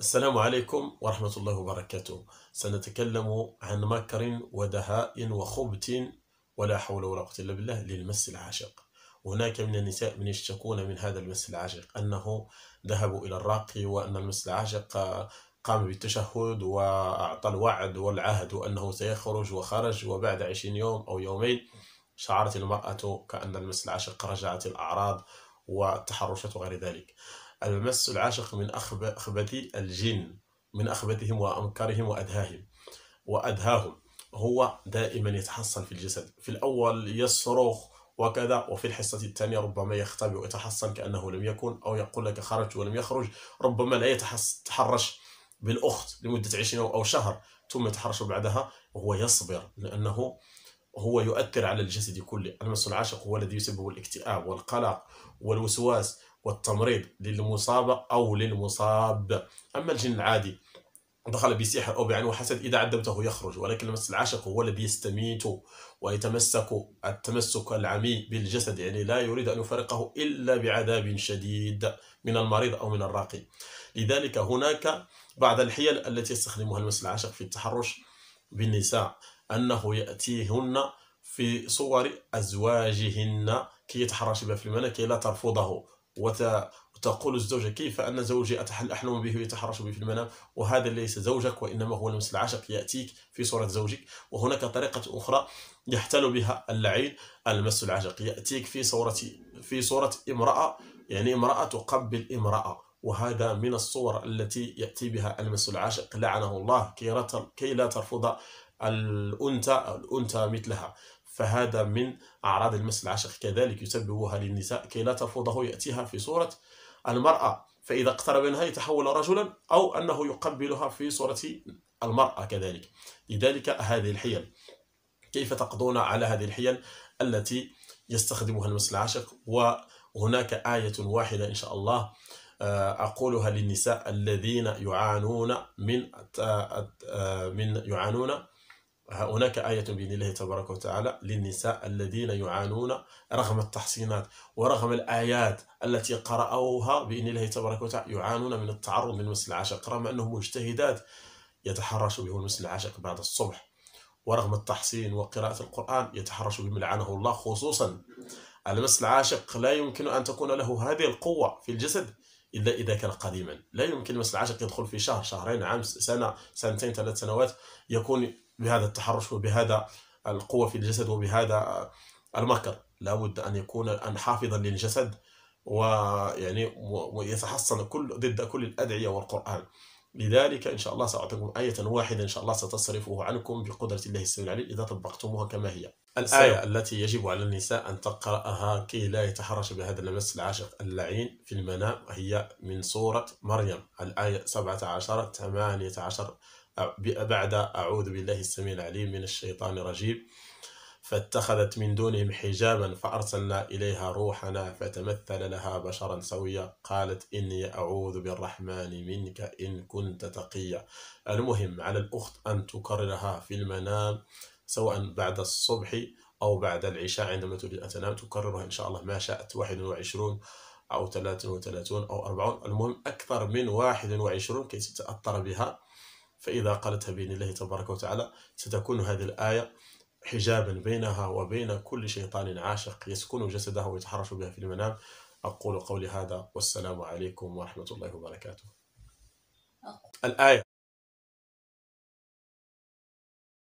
السلام عليكم ورحمة الله وبركاته سنتكلم عن مكر ودهاء وخبث ولا حول ولا قوة إلا بالله للمس العاشق هناك من النساء من يشتكون من هذا المس العاشق أنه ذهبوا إلى الراقي وأن المس العاشق قام بالتشهد وأعطى الوعد والعهد أنه سيخرج وخرج وبعد 20 يوم أو يومين شعرت المرأة كأن المس العاشق رجعت الأعراض والتحرشات وغير ذلك المس العاشق من أخبث الجن من أخبثهم وأمكرهم وأدهاهم وأدهاهم هو دائما يتحصل في الجسد في الأول يصرخ وكذا وفي الحصة الثانية ربما يختبئ ويتحصن كأنه لم يكن أو يقول لك خرجت ولم يخرج ربما لا يتحرش بالأخت لمدة 20 أو شهر ثم يتحرش بعدها وهو يصبر لأنه هو يؤثر على الجسد كله المس العاشق هو الذي يسبب الاكتئاب والقلق والوسواس والتمريض للمصاب أو للمصاب أما الجن العادي دخل بسحر أو بعنو حسد إذا عذبته يخرج ولكن لمس العاشق هو الذي يستميت ويتمسك التمسك العمي بالجسد يعني لا يريد أن يفرقه إلا بعذاب شديد من المريض أو من الراقي لذلك هناك بعض الحيل التي يستخدمها المس العاشق في التحرش بالنساء أنه يأتيهن في صور أزواجهن كي يتحرش بها في المنى كي لا ترفضه وت... وتقول الزوجة كيف أن زوجي أتحل أحلم به ويتحرش به في المنام وهذا ليس زوجك وإنما هو لمس العشق يأتيك في صورة زوجك وهناك طريقة أخرى يحتل بها اللعين المس العشق يأتيك في صورة في صورة امرأة يعني امرأة تقبل امرأة وهذا من الصور التي يأتي بها المس العاشق لعنه الله كي لا ترفض الأنثى الأنثى مثلها فهذا من أعراض المس العاشق كذلك يسببها للنساء كي لا تفوضه يأتيها في صورة المرأة فإذا اقترب منها يتحول رجلا أو أنه يقبلها في صورة المرأة كذلك لذلك هذه الحيل كيف تقضون على هذه الحيل التي يستخدمها المس العاشق وهناك آية واحدة إن شاء الله آه، أقولها للنساء الذين يعانون من آه، آه، من يعانون هناك آية بإذن الله تبارك وتعالى للنساء الذين يعانون رغم التحصينات ورغم الآيات التي قرأوها بإذن الله تبارك وتعالى يعانون من التعرض للمس العاشق رغم أنهم مجتهدات يتحرش به المس العاشق بعد الصبح ورغم التحصين وقراءة القرآن يتحرش بهم لعنه الله خصوصا المس العاشق لا يمكن أن تكون له هذه القوة في الجسد إلا إذا كان قديما لا يمكن مس العاشق يدخل في شهر شهرين عام سنة سنتين ثلاث سنوات يكون بهذا التحرش وبهذا القوة في الجسد وبهذا المكر لابد أن يكون أن حافظا للجسد ويعني ويتحصن كل ضد كل الأدعية والقرآن لذلك إن شاء الله سأعطيكم آية واحدة إن شاء الله ستصرفه عنكم بقدرة الله السميع العليم إذا طبقتموها كما هي الآية التي يجب على النساء أن تقرأها كي لا يتحرش بهذا اللمس العاشق اللعين في المنام هي من سورة مريم الآية 17 18 بعد أعوذ بالله السميع العليم من الشيطان الرجيم فاتخذت من دونهم حجابا فأرسلنا إليها روحنا فتمثل لها بشرا سويا قالت إني أعوذ بالرحمن منك إن كنت تقيا المهم على الأخت أن تكررها في المنام سواء بعد الصبح أو بعد العشاء عندما تريد أن تنام تكررها إن شاء الله ما شاءت 21 أو 33 أو 40 المهم أكثر من 21 كي تتأثر بها فإذا قالتها بإذن الله تبارك وتعالى ستكون هذه الآية حجابا بينها وبين كل شيطان عاشق يسكن جسده ويتحرش بها في المنام أقول قولي هذا والسلام عليكم ورحمة الله وبركاته الآية